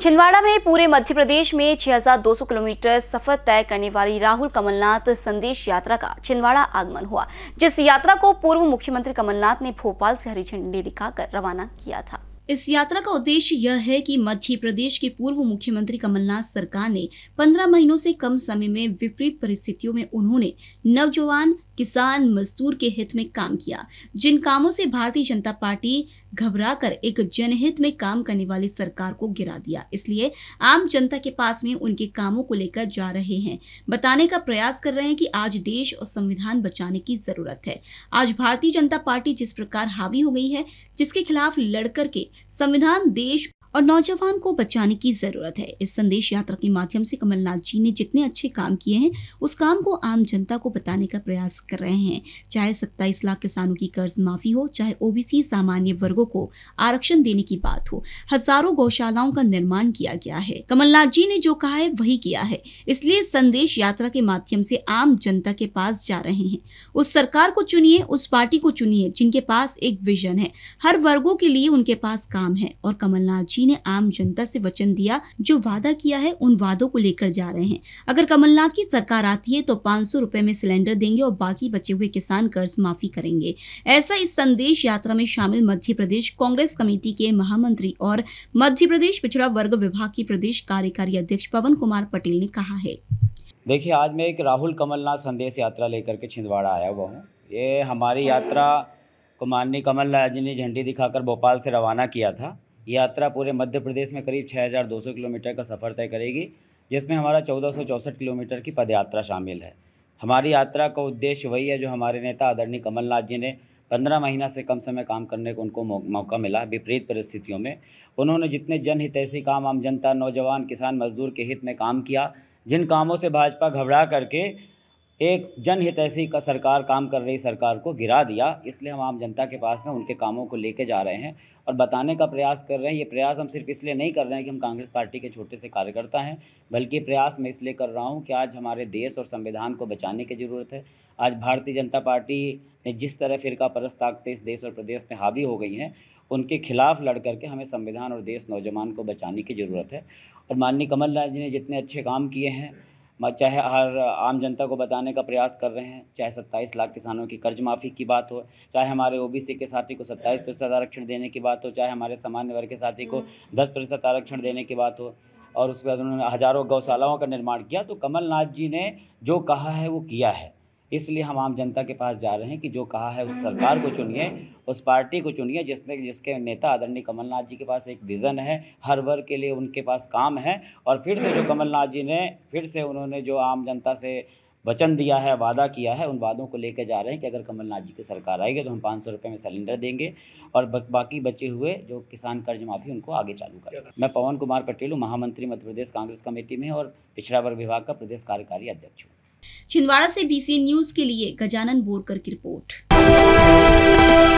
छिंदवाड़ा में पूरे मध्य प्रदेश में 6,200 किलोमीटर सफर तय करने वाली राहुल कमलनाथ संदेश यात्रा का छिंदवाड़ा आगमन हुआ जिस यात्रा को पूर्व मुख्यमंत्री कमलनाथ ने भोपाल से हरी झंडी दिखाकर रवाना किया था इस यात्रा का उद्देश्य यह है कि मध्य प्रदेश के पूर्व मुख्यमंत्री कमलनाथ सरकार ने 15 महीनों से कम समय में विपरीत परिस्थितियों में उन्होंने नवजवान किसान मजदूर के हित में काम किया जिन कामों से भारतीय जनता पार्टी घबरा कर एक जनहित में काम करने वाली सरकार को गिरा दिया इसलिए आम जनता के पास में उनके कामों को लेकर जा रहे हैं बताने का प्रयास कर रहे हैं कि आज देश और संविधान बचाने की जरूरत है आज भारतीय जनता पार्टी जिस प्रकार हावी हो गई है जिसके खिलाफ लड़कर के संविधान देश और नौजवान को बचाने की जरूरत है इस संदेश यात्रा के माध्यम से कमलनाथ जी ने जितने अच्छे काम किए हैं उस काम को आम जनता को बताने का प्रयास कर रहे हैं चाहे सत्ताईस लाख किसानों की कर्ज माफी हो चाहे ओबीसी सामान्य वर्गो को आरक्षण देने की बात हो हजारों गौशालाओं का निर्माण किया गया है कमलनाथ जी ने जो कहा है वही किया है इसलिए संदेश यात्रा के माध्यम से आम जनता के पास जा रहे हैं उस सरकार को चुनिए उस पार्टी को चुनिए जिनके पास एक विजन है हर वर्गों के लिए उनके पास काम है और कमलनाथ जी मोदी ने आम जनता से वचन दिया जो वादा किया है उन वादों को लेकर जा रहे हैं अगर कमलनाथ की सरकार आती है तो पाँच सौ में सिलेंडर देंगे और बाकी बचे हुए किसान कर्ज माफी करेंगे ऐसा इस संदेश यात्रा में शामिल मध्य प्रदेश कांग्रेस कमेटी के महामंत्री और मध्य प्रदेश पिछड़ा वर्ग विभाग के प्रदेश कार्यकारी अध्यक्ष पवन कुमार पटेल ने कहा है देखिए आज मैं एक राहुल कमलनाथ संदेश यात्रा लेकर के छिंदवाड़ा आया हुआ हूँ ये हमारी यात्रा को माननीय कमलनाथ जी ने झंडी दिखाकर भोपाल से रवाना किया था यात्रा पूरे मध्य प्रदेश में करीब 6,200 किलोमीटर का सफ़र तय करेगी जिसमें हमारा चौदह किलोमीटर की पदयात्रा शामिल है हमारी यात्रा का उद्देश्य वही है जो हमारे नेता आदरणीय कमलनाथ जी ने पंद्रह महीना से कम समय काम करने को उनको मौका मिला विपरीत परिस्थितियों में उन्होंने जितने जनहित ऐसे काम आम जनता नौजवान किसान मजदूर के हित में काम किया जिन कामों से भाजपा घबरा करके एक जनहित ऐसी का सरकार काम कर रही सरकार को गिरा दिया इसलिए हम आम जनता के पास में उनके कामों को लेके जा रहे हैं और बताने का प्रयास कर रहे हैं ये प्रयास हम सिर्फ इसलिए नहीं कर रहे हैं कि हम कांग्रेस पार्टी के छोटे से कार्यकर्ता हैं बल्कि प्रयास मैं इसलिए कर रहा हूँ कि आज हमारे देश और संविधान को बचाने की ज़रूरत है आज भारतीय जनता पार्टी ने जिस तरह फिरका परस्त ताकते इस देश और प्रदेश में हावी हो गई हैं उनके खिलाफ लड़ करके हमें संविधान और देश नौजवान को बचाने की ज़रूरत है और माननीय कमलनाथ जी ने जितने अच्छे काम किए हैं चाहे हर आम जनता को बताने का प्रयास कर रहे हैं चाहे सत्ताईस लाख किसानों की कर्ज माफ़ी की बात हो चाहे हमारे ओबीसी के साथी को सत्ताईस प्रतिशत आरक्षण देने की बात हो चाहे हमारे सामान्य वर्ग के साथी को हम्म। दस प्रतिशत आरक्षण देने की बात हो और उसके बाद उन्होंने हज़ारों गौशालाओं का निर्माण किया तो कमलनाथ जी ने जो कहा है वो किया है इसलिए हम आम जनता के पास जा रहे हैं कि जो कहा है उस सरकार को चुनिए उस पार्टी को चुनिए जिसने जिसके नेता आदरणीय कमलनाथ जी के पास एक विज़न है हर वर्ग के लिए उनके पास काम है और फिर से जो कमलनाथ जी ने फिर से उन्होंने जो आम जनता से वचन दिया है वादा किया है उन वादों को लेकर जा रहे हैं कि अगर कमलनाथ जी की सरकार आएगी तो हम पाँच सौ रुपये में सिलेंडर देंगे और बाकी बचे हुए जो किसान कर्ज माफ़ी उनको आगे चालू करें मैं पवन कुमार पटेल हूँ महामंत्री मध्य प्रदेश कांग्रेस कमेटी में और पिछड़ा वर्ग विभाग का प्रदेश कार्यकारी अध्यक्ष हूँ छिंदवाड़ा से बीसी न्यूज के लिए गजानन बोरकर की रिपोर्ट